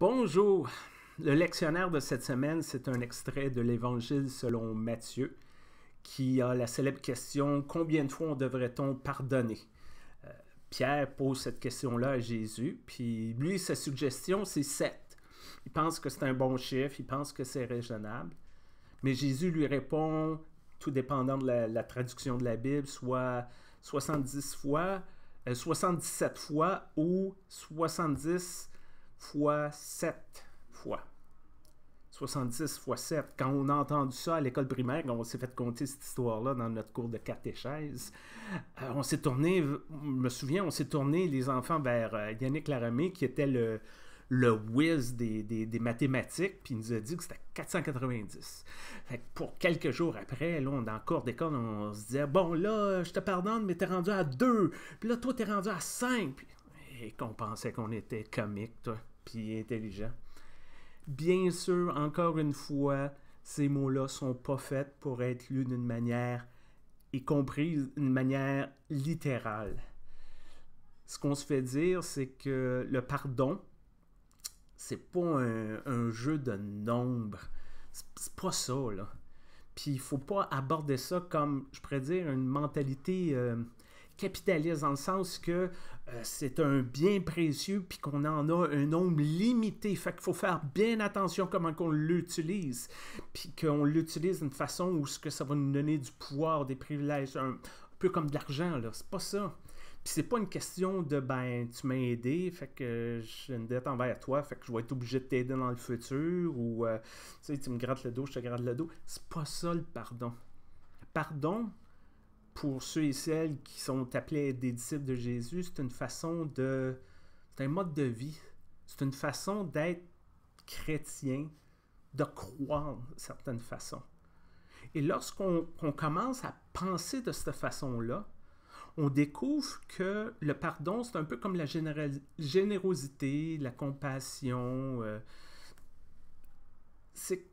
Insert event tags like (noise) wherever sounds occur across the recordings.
Bonjour. Le lectionnaire de cette semaine, c'est un extrait de l'Évangile selon Matthieu qui a la célèbre question Combien de fois on devrait-on pardonner euh, Pierre pose cette question-là à Jésus, puis lui, sa suggestion, c'est 7. Il pense que c'est un bon chiffre, il pense que c'est raisonnable. Mais Jésus lui répond, tout dépendant de la, traduction de la Bible, soit 70 fois, 77 euh, fois ou 70 fois 7 fois. 70 fois 7. Quand on a entendu ça à l'école primaire, quand on s'est fait compter cette histoire-là dans notre cours de catéchèse, euh, on s'est tourné, je me souviens, on s'est tourné les enfants vers euh, Yannick Laramé, qui était le, le whiz des, des, mathématiques, puis il nous a dit que c'était 490. Fait pour quelques jours après, là, on cours d'école, on se disait Bon, là, je te pardonne, mais t'es rendu à 2, puis là, toi, t'es rendu à 5. Puis et qu'on pensait qu'on était comique, toi, puis intelligent. Bien sûr, encore une fois, ces mots-là sont pas faits pour être lus d'une manière y compris d'une manière littérale. Ce qu'on se fait dire, c'est que le pardon, c'est pas un, jeu de nombre. C'est pas ça, là. Puis il faut pas aborder ça comme, je pourrais dire, une mentalité euh, capitaliste, dans le sens que euh, c'est un bien précieux, puis qu'on en a un nombre limité. Fait qu'il faut faire bien attention comment qu'on l'utilise, puis qu'on l'utilise d'une façon où ce que ça va nous donner du pouvoir, des privilèges, un, peu comme de l'argent, là. C'est pas ça. Puis c'est pas une question de ben tu m'as aidé, fait que euh, j'ai une dette envers toi, fait que je vais être obligé de t'aider dans le futur ou euh, tu sais tu me grattes le dos, je te gratte le dos. C'est pas ça le pardon. Pardon, pour ceux et celles qui sont appelés des disciples de Jésus, c'est une façon de. C'est un mode de vie. C'est une façon d'être chrétien, de croire certaines façons. Et lorsqu'on commence à penser de cette façon-là, on découvre que le pardon, c'est un peu comme la générosité, la compassion. Euh, c'est,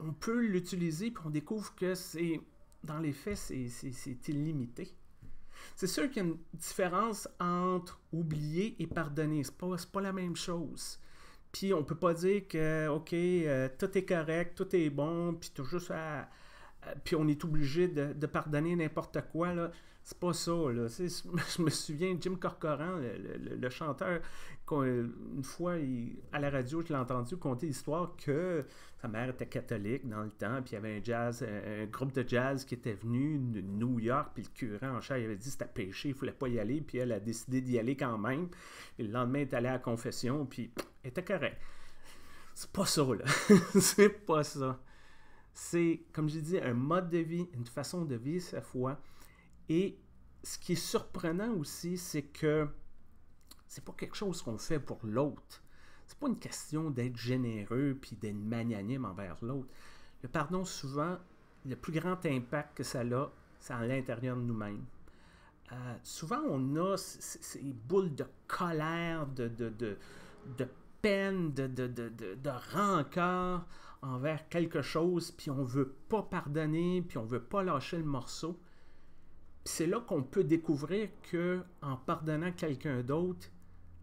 on peut l'utiliser, puis on découvre que c'est dans les faits, c'est illimité. C'est sûr qu'il y a une différence entre oublier et pardonner. Ce n'est pas, la même chose. Puis on peut pas dire que, OK, euh, tout est correct, tout est bon, puis tout juste à, puis on est obligé de, pardonner n'importe quoi. Là. C'est pas ça. Là. (laughs) je me souviens, Jim Corcoran, le, chanteur, une fois à la radio, je l'ai entendu conter l'histoire que sa mère était catholique dans le temps, puis il y avait un jazz, un, groupe de jazz qui était venu de New York, puis le curé en chair il avait dit c'était péché, il ne voulait pas y aller, puis elle a décidé d'y aller quand même. le lendemain, elle est allée à confession, puis elle était correcte. C'est pas ça, là. (laughs) c'est pas ça. C'est, comme j'ai dit, un mode de vie, une façon de vivre sa foi. Et ce qui est surprenant aussi, c'est que c'est pas quelque chose qu'on fait pour l'autre. C'est pas une question d'être généreux puis d'être magnanime envers l'autre. Le pardon, souvent, le plus grand impact que ça a, c'est à l'intérieur de nous-mêmes. Euh, souvent, on a ces boules de colère, de, de, de, de peine, de, de, rancœur envers quelque chose, puis on veut pas pardonner, puis on veut pas lâcher le morceau. C'est là qu'on peut découvrir que en pardonnant quelqu'un d'autre,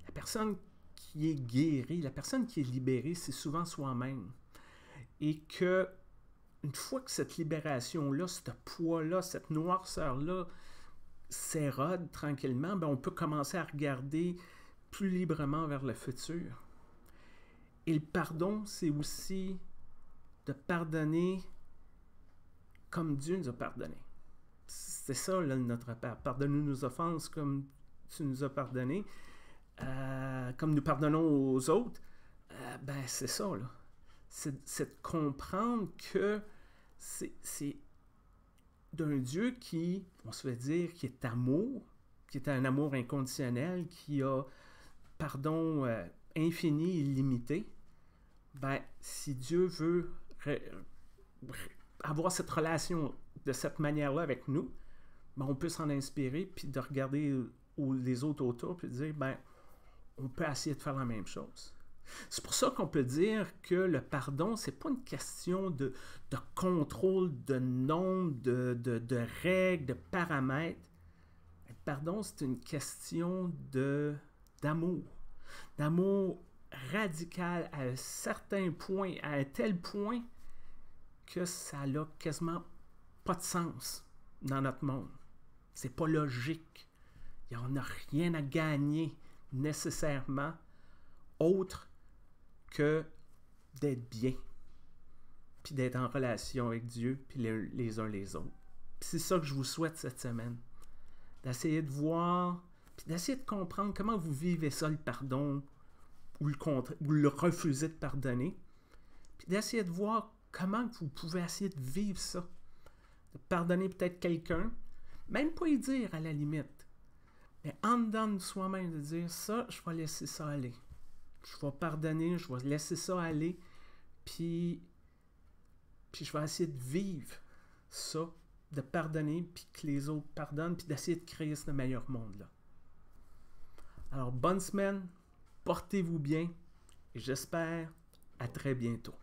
la personne qui est guérie, la personne qui est libérée, c'est souvent soi-même. Et que une fois que cette libération-là, ce poids-là, cette noirceur-là s'érode tranquillement, ben, on peut commencer à regarder plus librement vers le futur. Et le pardon, c'est aussi de pardonner comme Dieu nous a pardonné. C'est ça, là, notre Père. Pardonne-nous nos offenses comme tu nous as pardonné, euh, comme nous pardonnons aux autres. Euh, ben, c'est ça, là. C'est de comprendre que c'est d'un Dieu qui, on se fait dire, qui est amour, qui est un amour inconditionnel, qui a, pardon, euh, infini, illimité. Ben, si Dieu veut avoir cette relation de cette manière-là avec nous, ben, on peut s'en inspirer, puis de regarder les autres autour, puis de dire, ben, on peut essayer de faire la même chose. C'est pour ça qu'on peut dire que le pardon, c'est pas une question de, de contrôle, de nombre, de, règles, de paramètres. Le pardon, c'est une question d'amour. D'amour radical à un certain point, à un tel point que ça n'a quasiment pas de sens dans notre monde. C'est pas logique. Et on n'a rien à gagner nécessairement autre que d'être bien, puis d'être en relation avec Dieu, puis les, uns les autres. c'est ça que je vous souhaite cette semaine. D'essayer de voir, puis d'essayer de comprendre comment vous vivez ça, le pardon, ou le, ou le refuser de pardonner, puis d'essayer de voir Comment vous pouvez essayer de vivre ça? De pardonner peut-être quelqu'un, même pas y dire à la limite, mais en dedans de soi-même, de dire ça, je vais laisser ça aller. Je vais pardonner, je vais laisser ça aller, puis, puis je vais essayer de vivre ça, de pardonner, puis que les autres pardonnent, puis d'essayer de créer ce meilleur monde-là. Alors, bonne semaine, portez-vous bien, et j'espère à très bientôt.